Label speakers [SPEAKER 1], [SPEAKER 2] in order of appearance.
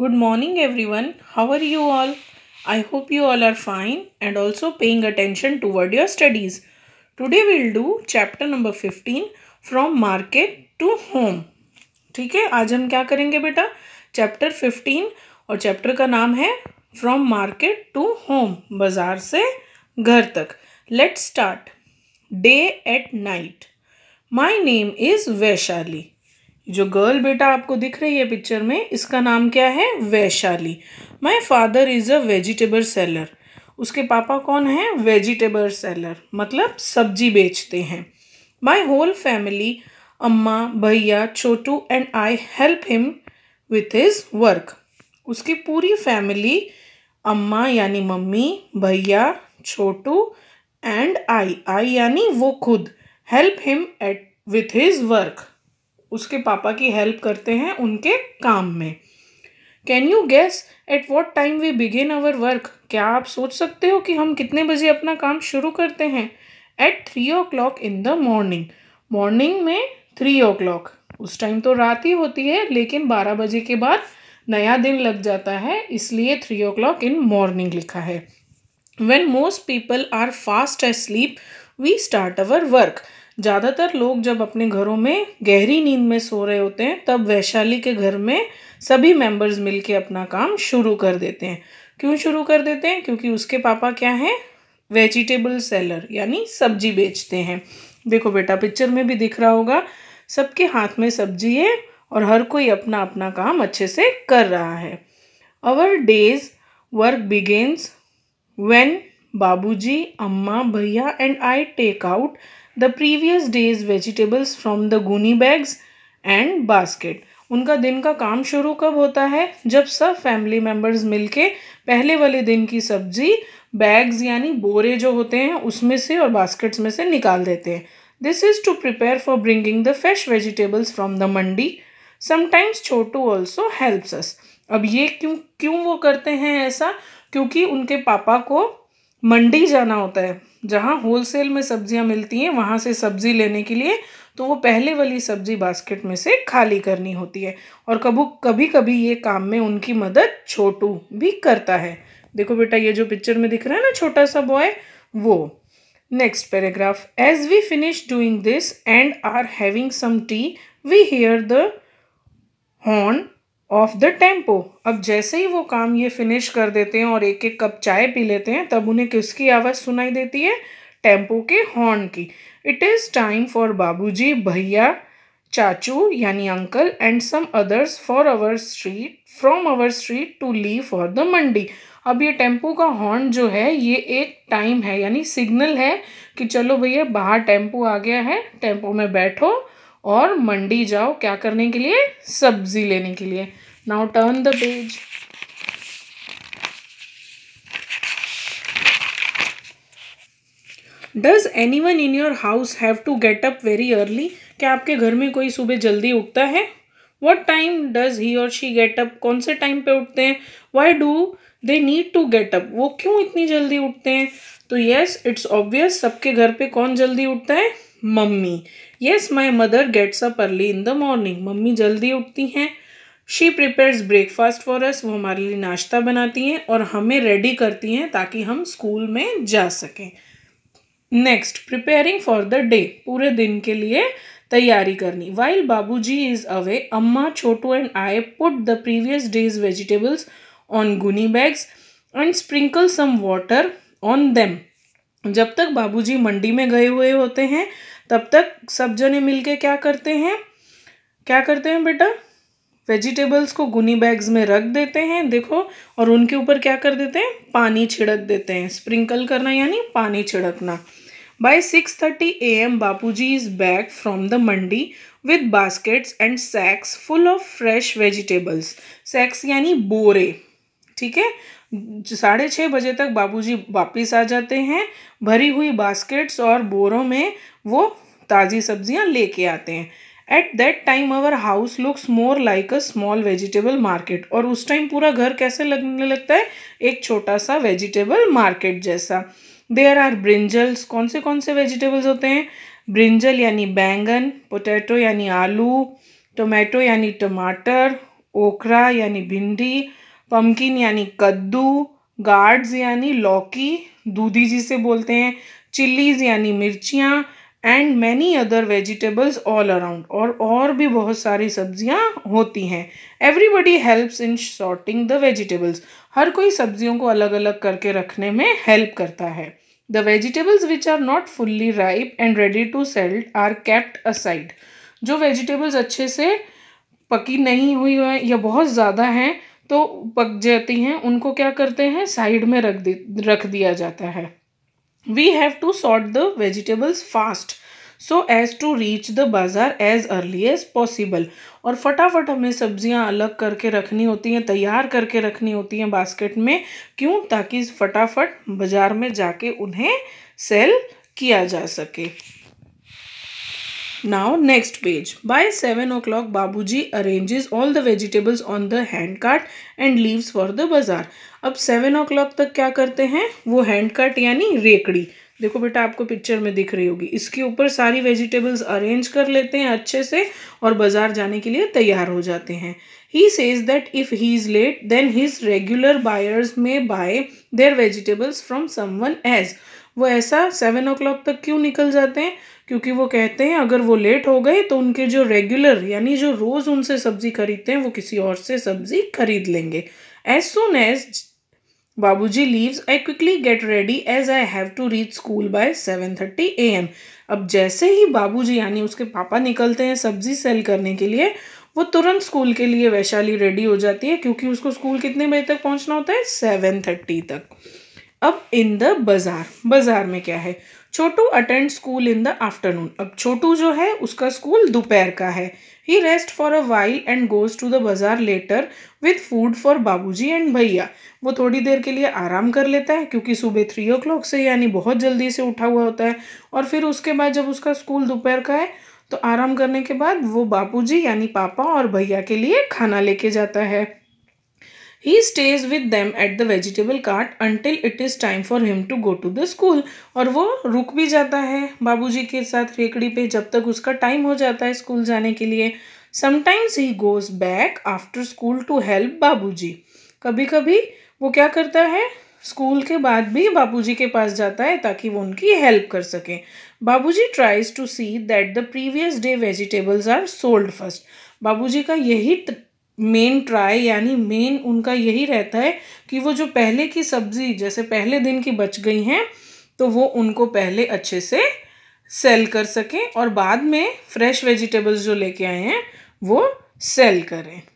[SPEAKER 1] Good morning everyone. How are you all? I hope you all are fine and also paying attention toward your studies. Today we'll do chapter number 15 from market to home. ठीक है आज हम क्या करेंगे बेटा chapter 15 और chapter का नाम है फ्रॉम मार्केट टू होम बाजार से घर तक let's start day at night my name is Vaishali जो गर्ल बेटा आपको दिख रही है पिक्चर में इसका नाम क्या है Vaishali my father is a vegetable seller उसके पापा कौन हैं वेजिटेबल सेलर मतलब सब्जी बेचते हैं माई होल फैमिली अम्मा भैया Chhotu and I help him with his work उसकी पूरी फैमिली अम्मा यानी मम्मी भैया छोटू एंड आई आई यानी वो खुद help him at with his work उसके पापा की हेल्प करते हैं उनके काम में can you guess at what time we begin our work क्या आप सोच सकते हो कि हम कितने बजे अपना काम शुरू करते हैं at three o'clock in the morning morning में थ्री ओ क्लॉक उस टाइम तो रात ही होती है लेकिन बारह बजे के बाद नया दिन लग जाता है इसलिए three o'clock in morning लिखा है when most people are fast asleep we start our work ज़्यादातर लोग जब अपने घरों में गहरी नींद में सो रहे होते हैं तब वैशाली के घर में सभी मेंबर्स मिलके अपना काम शुरू कर देते हैं क्यों शुरू कर देते हैं क्योंकि उसके पापा क्या हैं वेजिटेबल सेलर यानी सब्जी बेचते हैं देखो बेटा पिक्चर में भी दिख रहा होगा सबके हाथ में सब्जी है और हर कोई अपना अपना काम अच्छे से कर रहा है our day's work begins when बाबूजी अम्मा भैया and I take out the previous day's vegetables from the gunny bags and basket उनका दिन का काम शुरू कब होता है जब सब फैमिली मेम्बर्स मिलके पहले वाले दिन की सब्जी बैग्स यानी बोरे जो होते हैं उसमें से और बास्केट्स में से निकाल देते हैं this is to prepare for bringing the fresh vegetables from the mandi sometimes Chhotu also helps us अब ये क्यों क्यों वो करते हैं ऐसा क्योंकि उनके पापा को मंडी जाना होता है जहाँ होलसेल में सब्जियाँ मिलती हैं वहाँ से सब्ज़ी लेने के लिए तो वो पहले वाली सब्ज़ी बास्केट में से खाली करनी होती है और कबू कभी कभी ये काम में उनकी मदद छोटू भी करता है देखो बेटा ये जो पिक्चर में दिख रहा है ना छोटा सा बॉय वो next paragraph as we finish doing this and are having some tea we hear the horn of the tempo अब जैसे ही वो काम ये फिनिश कर देते हैं और एक एक कप चाय पी लेते हैं तब उन्हें किसकी आवाज़ सुनाई देती है टेम्पो के हॉर्न की इट इज़ टाइम फॉर बाबूजी भैया चाचू यानी uncle and some others for our street from our street to leave for the mandi अब ये टेम्पो का हॉर्न जो है ये एक टाइम है यानी सिग्नल है कि चलो भैया बाहर टेम्पो आ गया है टेम्पो में बैठो और मंडी जाओ क्या करने के लिए सब्जी लेने के लिए now turn the page does anyone in your house have to get up very early क्या आपके घर में कोई सुबह जल्दी उठता है वट टाइम डज ही और शी गेट अप कौन से टाइम पे उठते हैं why do they need to get up वो क्यों इतनी जल्दी उठते हैं तो येस इट्स ऑब्वियस सबके घर पे कौन जल्दी उठता है मम्मी yes my mother gets up early in the morning मम्मी जल्दी उठती हैं she prepares breakfast for us वो हमारे लिए नाश्ता बनाती हैं और हमें रेडी करती हैं ताकि हम स्कूल में जा सकें next preparing for the day पूरे दिन के लिए तैयारी करनी वाइल बाबू जी इज़ अवे अम्मा Chhotu and I put the previous day's vegetables on gunny bags and sprinkle some water on them जब तक बाबूजी मंडी में गए हुए होते हैं तब तक सब जने मिलके क्या करते हैं क्या करते हैं बेटा वेजिटेबल्स को गुनी बैग्स में रख देते हैं देखो और उनके ऊपर क्या कर देते हैं पानी छिड़क देते हैं स्प्रिंकल करना यानी पानी छिड़कना सिक्स थर्टी ए एम बापू जी is back from the mandi with baskets and sacks full of fresh vegetables sacks यानी बोरे ठीक है साढ़े छः बजे तक बाबूजी वापस आ जाते हैं भरी हुई बास्केट्स और बोरों में वो ताज़ी सब्जियां लेके आते हैं at that time our house looks more like a small vegetable market और उस टाइम पूरा घर कैसे लगने लगता है एक छोटा सा वेजिटेबल मार्केट जैसा देयर आर ब्रिंजल्स कौन से कौन से वेजिटेबल्स होते हैं ब्रिंजल यानी बैंगन पोटैटो यानी आलू टोमेटो यानी टमाटर ओकरा यानी भिंडी पम्पकिन यानी कद्दू गार्ड्स यानी लौकी दूधी जिसे बोलते हैं चिल्लीज यानी मिर्चियाँ and many other vegetables all around और और भी बहुत सारी सब्जियाँ होती हैं everybody helps in sorting the vegetables हर कोई सब्जियों को अलग अलग करके रखने में हेल्प करता है the vegetables which are not fully ripe and ready to sold are kept aside जो वेजिटेबल्स अच्छे से पकी नहीं हुई है या बहुत ज़्यादा हैं तो पक जाती हैं उनको क्या करते हैं साइड में रख दे रख दिया जाता है we have to sort the vegetables fast so as to reach the bazaar as early as possible और फटाफट हमें सब्जियां अलग करके रखनी होती हैं तैयार करके रखनी होती हैं बास्केट में क्यों ताकि फटाफट बाज़ार में जाके उन्हें सेल किया जा सके Now next page. By 7 o'clock Babuji arranges all the vegetables on the hand cart and leaves for the bazaar. अब 7 o'clock तक क्या करते हैं वो हैंड कार्ट यानी रेकड़ी देखो बेटा आपको पिक्चर में दिख रही होगी इसके ऊपर सारी वेजिटेबल्स अरेंज कर लेते हैं अच्छे से और बाज़ार जाने के लिए तैयार हो जाते हैं he says that if he is late then his regular buyers may buy their vegetables from someone else वो ऐसा सेवन ओ क्लॉक तक क्यों निकल जाते हैं क्योंकि वो कहते हैं अगर वो लेट हो गए तो उनके जो रेगुलर यानी जो रोज़ उनसे सब्ज़ी खरीदते हैं वो किसी और से सब्ज़ी खरीद लेंगे एज सुन एज बाबू जी leaves I quickly get ready as I have to reach school by seven thirty A M अब जैसे ही बाबू जी यानी उसके पापा निकलते हैं सब्जी सेल करने के लिए वो तुरंत स्कूल के लिए वैशाली रेडी हो जाती है क्योंकि उसको स्कूल कितने बजे तक पहुंचना होता है सेवन थर्टी तक अब इन द बाज़ार बाज़ार में क्या है Chhotu attend school in the afternoon अब छोटू जो है उसका स्कूल दोपहर का है he rest for a while and goes to the bazaar later with food for बाबूजी एंड भैया वो थोड़ी देर के लिए आराम कर लेता है क्योंकि सुबह थ्री ओ क्लॉक से यानी बहुत जल्दी से उठा हुआ होता है और फिर उसके बाद जब उसका स्कूल दोपहर का है तो आराम करने के बाद वो जी यानी पापा और भैया के लिए खाना लेके जाता है He stays with them at the vegetable cart until it is time for him to go to the school. और वो रुक भी जाता है बाबूजी के साथ रेकड़ी पे जब तक उसका टाइम हो जाता है स्कूल जाने के लिए sometimes he goes back after school to help बाबूजी कभी कभी वो क्या करता है स्कूल के बाद भी बाबूजी के पास जाता है ताकि वो उनकी हेल्प कर सकें बाबूजी tries to see that the previous day vegetables are sold first बाबूजी का यही मेन ट्राई यानी मेन उनका यही रहता है कि वो जो पहले की सब्ज़ी जैसे पहले दिन की बच गई हैं तो वो उनको पहले अच्छे से सेल कर सकें और बाद में फ्रेश वेजिटेबल्स जो लेके आए हैं वो सेल करें